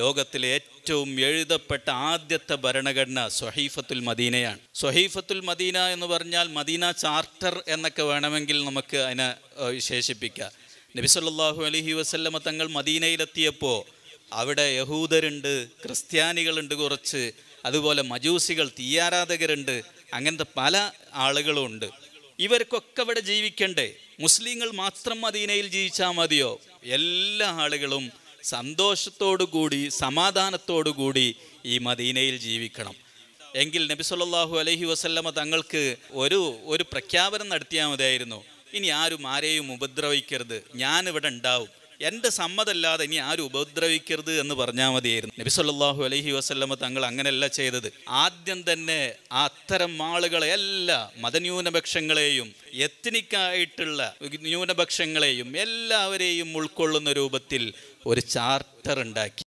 ലോകത്തിലെ ഏറ്റവും എഴുതപ്പെട്ട ആദ്യത്തെ ഭരണഘടന സൊഹീഫത്തുൽ മദീനയാണ് സൊഹീഫത്തുൽ മദീന എന്ന് പറഞ്ഞാൽ മദീന ചാർട്ടർ എന്നൊക്കെ വേണമെങ്കിൽ നമുക്ക് അതിനെ വിശേഷിപ്പിക്കാം നബിസല്ലാഹു അലഹി വസ്ല്ലമ തങ്ങൾ മദീനയിലെത്തിയപ്പോൾ അവിടെ യഹൂദരുണ്ട് ക്രിസ്ത്യാനികളുണ്ട് കുറച്ച് അതുപോലെ മജൂസികൾ തീയാരാധകരുണ്ട് അങ്ങനത്തെ പല ആളുകളും ഉണ്ട് ഇവർക്കൊക്കെ അവിടെ ജീവിക്കണ്ടേ മുസ്ലിങ്ങൾ മാത്രം മദീനയിൽ ജീവിച്ചാൽ മതിയോ എല്ലാ ആളുകളും സന്തോഷത്തോടുകൂടി സമാധാനത്തോടുകൂടി ഈ മദീനയിൽ ജീവിക്കണം എങ്കിൽ നബി സല്ലാഹു അലഹി വസല്ലമ തങ്ങൾക്ക് ഒരു ഒരു പ്രഖ്യാപനം നടത്തിയാൽ മതിയായിരുന്നു ഇനി ആരും ആരെയും ഉപദ്രവിക്കരുത് ഞാനിവിടെ ഉണ്ടാവും എൻ്റെ സമ്മതല്ലാതെ ഇനി ആരും ഉപദ്രവിക്കരുത് എന്ന് പറഞ്ഞാൽ മതിയായിരുന്നു നബി സല്ലാഹു അലഹി വസ്ല്ലമ തങ്ങൾ അങ്ങനെയല്ല ചെയ്തത് ആദ്യം തന്നെ ആ അത്തരം ആളുകളെ എല്ലാ മതന്യൂനപക്ഷങ്ങളെയും എത്നിക്കായിട്ടുള്ള ന്യൂനപക്ഷങ്ങളെയും എല്ലാവരെയും ഉൾക്കൊള്ളുന്ന രൂപത്തിൽ ഒരു ചാർട്ടർ ഉണ്ടാക്കി